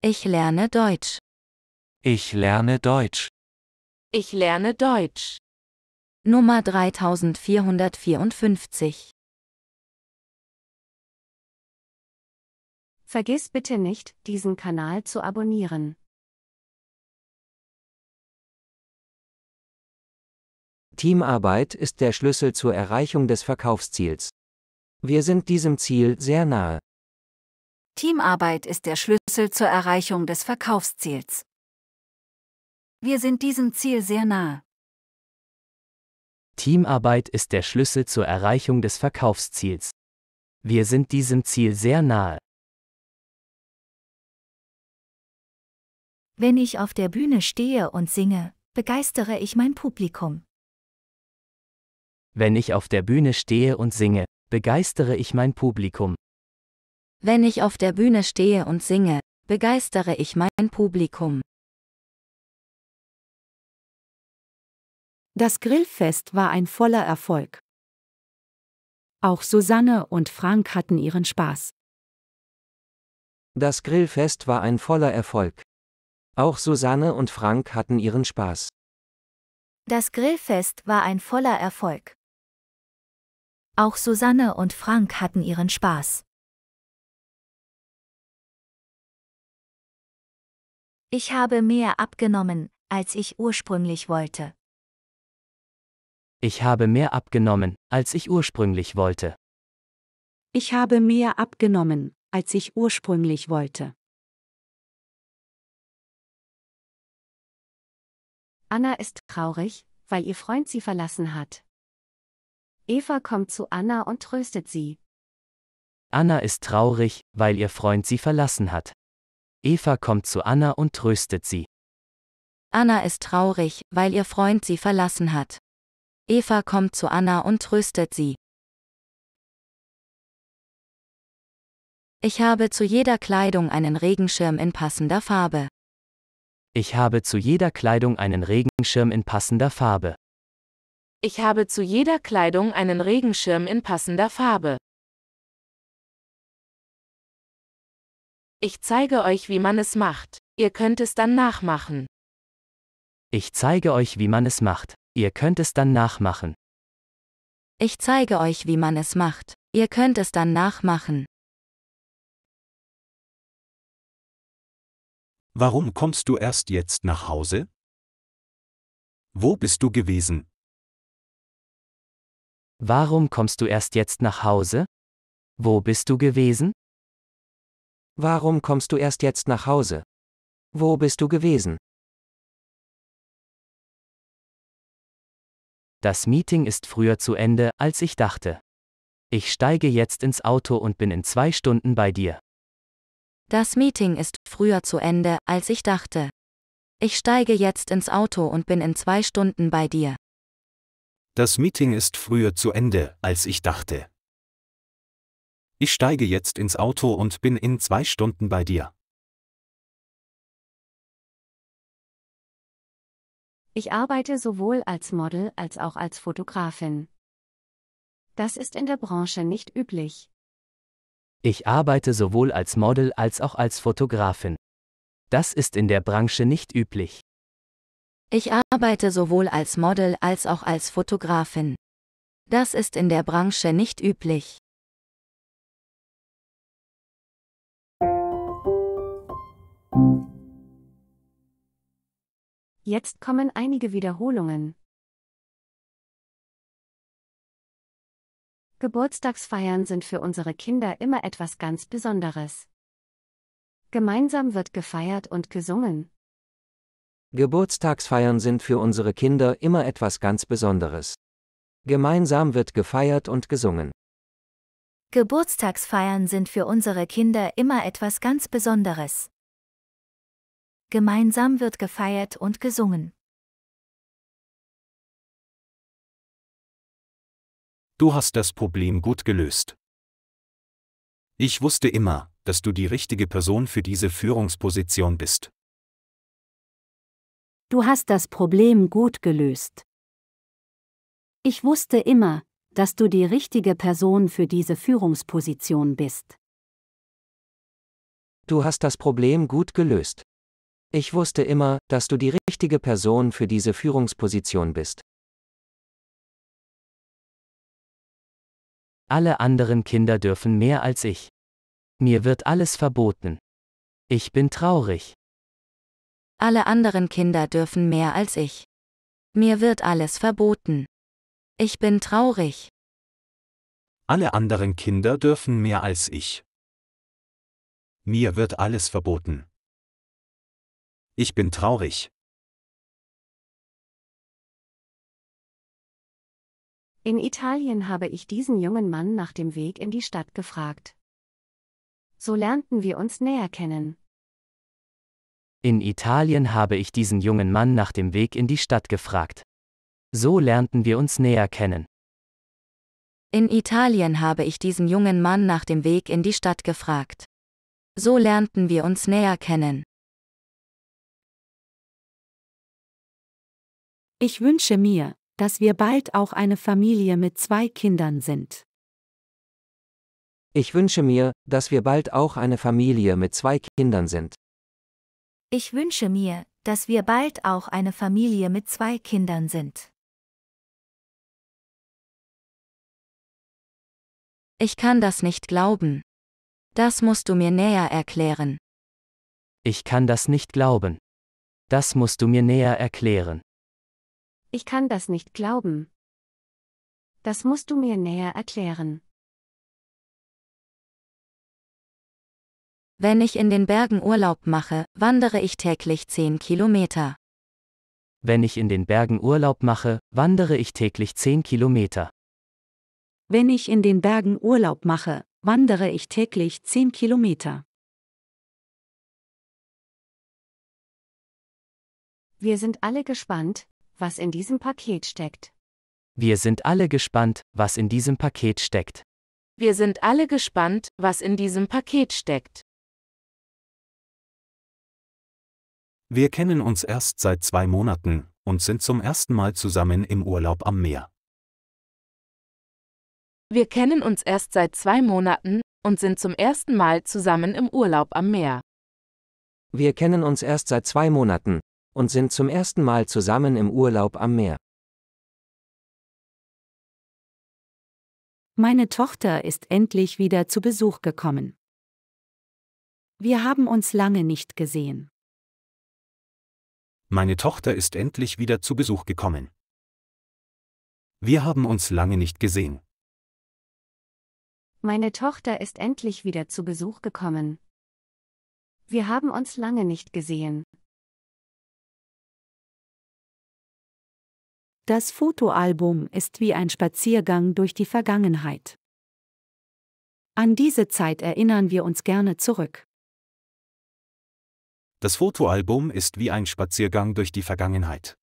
Ich lerne Deutsch. Ich lerne Deutsch. Ich lerne Deutsch. Nummer 3454. Vergiss bitte nicht, diesen Kanal zu abonnieren. Teamarbeit ist der Schlüssel zur Erreichung des Verkaufsziels. Wir sind diesem Ziel sehr nahe. Teamarbeit ist der Schlüssel zur Erreichung des Verkaufsziels. Wir sind diesem Ziel sehr nahe. Teamarbeit ist der Schlüssel zur Erreichung des Verkaufsziels. Wir sind diesem Ziel sehr nahe. Wenn ich auf der Bühne stehe und singe, begeistere ich mein Publikum. Wenn ich auf der Bühne stehe und singe, begeistere ich mein Publikum. Wenn ich auf der Bühne stehe und singe, begeistere ich mein Publikum. Das Grillfest war ein voller Erfolg. Auch Susanne und Frank hatten ihren Spaß. Das Grillfest war ein voller Erfolg. Auch Susanne und Frank hatten ihren Spaß. Das Grillfest war ein voller Erfolg. Auch Susanne und Frank hatten ihren Spaß. Ich habe mehr abgenommen, als ich ursprünglich wollte. Ich habe mehr abgenommen, als ich ursprünglich wollte. Ich habe mehr abgenommen, als ich ursprünglich wollte. Anna ist traurig, weil ihr Freund sie verlassen hat. Eva kommt zu Anna und tröstet sie. Anna ist traurig, weil ihr Freund sie verlassen hat. Eva kommt zu Anna und tröstet sie. Anna ist traurig, weil ihr Freund sie verlassen hat. Eva kommt zu Anna und tröstet sie. Ich habe zu jeder Kleidung einen Regenschirm in passender Farbe. Ich habe zu jeder Kleidung einen Regenschirm in passender Farbe. Ich habe zu jeder Kleidung einen Regenschirm in passender Farbe. Ich zeige euch, wie man es macht. Ihr könnt es dann nachmachen. Ich zeige euch, wie man es macht. Ihr könnt es dann nachmachen. Ich zeige euch, wie man es macht. Ihr könnt es dann nachmachen. Warum kommst du erst jetzt nach Hause? Wo bist du gewesen? Warum kommst du erst jetzt nach Hause? Wo bist du gewesen? Warum kommst du erst jetzt nach Hause? Wo bist du gewesen? Das Meeting ist früher zu Ende, als ich dachte. Ich steige jetzt ins Auto und bin in zwei Stunden bei dir. Das Meeting ist früher zu Ende, als ich dachte. Ich steige jetzt ins Auto und bin in zwei Stunden bei dir. Das Meeting ist früher zu Ende, als ich dachte. Ich steige jetzt ins Auto und bin in zwei Stunden bei dir. Ich arbeite sowohl als Model als auch als Fotografin. Das ist in der Branche nicht üblich. Ich arbeite sowohl als Model als auch als Fotografin. Das ist in der Branche nicht üblich. Ich arbeite sowohl als Model als auch als Fotografin. Das ist in der Branche nicht üblich. Jetzt kommen einige Wiederholungen. Geburtstagsfeiern sind für unsere Kinder immer etwas ganz Besonderes. Gemeinsam wird gefeiert und gesungen. Geburtstagsfeiern sind für unsere Kinder immer etwas ganz Besonderes. Gemeinsam wird gefeiert und gesungen. Geburtstagsfeiern sind für unsere Kinder immer etwas ganz Besonderes. Gemeinsam wird gefeiert und gesungen. Du hast das Problem gut gelöst. Ich wusste immer, dass du die richtige Person für diese Führungsposition bist. Du hast das Problem gut gelöst. Ich wusste immer, dass du die richtige Person für diese Führungsposition bist. Du hast das Problem gut gelöst. Ich wusste immer, dass du die richtige Person für diese Führungsposition bist. Alle anderen Kinder dürfen mehr als ich. Mir wird alles verboten. Ich bin traurig. Alle anderen Kinder dürfen mehr als ich. Mir wird alles verboten. Ich bin traurig. Alle anderen Kinder dürfen mehr als ich. Mir wird alles verboten. Ich bin traurig. In Italien habe ich diesen jungen Mann nach dem Weg in die Stadt gefragt. So lernten wir uns näher kennen. In Italien habe ich diesen jungen Mann nach dem Weg in die Stadt gefragt. So lernten wir uns näher kennen. In Italien habe ich diesen jungen Mann nach dem Weg in die Stadt gefragt. So lernten wir uns näher kennen. Ich wünsche mir, dass wir bald auch eine Familie mit zwei Kindern sind. Ich wünsche mir, dass wir bald auch eine Familie mit zwei Kindern sind. Ich wünsche mir, dass wir bald auch eine Familie mit zwei Kindern sind. Ich kann das nicht glauben. Das musst du mir näher erklären. Ich kann das nicht glauben. Das musst du mir näher erklären. Ich kann das nicht glauben. Das musst du mir näher erklären. Wenn ich in den Bergen Urlaub mache, wandere ich täglich 10 Kilometer. Wenn ich in den Bergen Urlaub mache, wandere ich täglich 10 Kilometer. Wenn ich in den Bergen Urlaub mache, wandere ich täglich 10 Kilometer. Wir sind alle gespannt, was in diesem Paket steckt. Wir sind alle gespannt, was in diesem Paket steckt. Wir sind alle gespannt, was in diesem Paket steckt. Wir kennen uns erst seit zwei Monaten und sind zum ersten Mal zusammen im Urlaub am Meer. Wir kennen uns erst seit zwei Monaten und sind zum ersten Mal zusammen im Urlaub am Meer. Wir kennen uns erst seit zwei Monaten und sind zum ersten Mal zusammen im Urlaub am Meer. Meine Tochter ist endlich wieder zu Besuch gekommen. Wir haben uns lange nicht gesehen. Meine Tochter ist endlich wieder zu Besuch gekommen. Wir haben uns lange nicht gesehen. Meine Tochter ist endlich wieder zu Besuch gekommen. Wir haben uns lange nicht gesehen. Das Fotoalbum ist wie ein Spaziergang durch die Vergangenheit. An diese Zeit erinnern wir uns gerne zurück. Das Fotoalbum ist wie ein Spaziergang durch die Vergangenheit.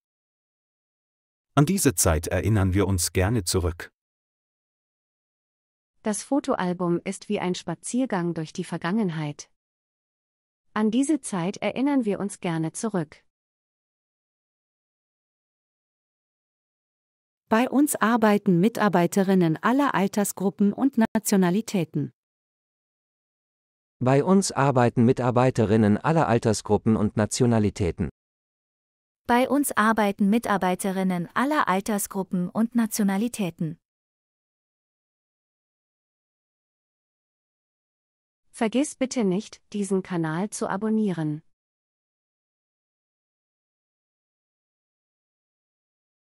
An diese Zeit erinnern wir uns gerne zurück. Das Fotoalbum ist wie ein Spaziergang durch die Vergangenheit. An diese Zeit erinnern wir uns gerne zurück. Bei uns arbeiten Mitarbeiterinnen aller Altersgruppen und Nationalitäten. Bei uns arbeiten Mitarbeiterinnen aller Altersgruppen und Nationalitäten. Bei uns arbeiten Mitarbeiterinnen aller Altersgruppen und Nationalitäten. Vergiss bitte nicht, diesen Kanal zu abonnieren.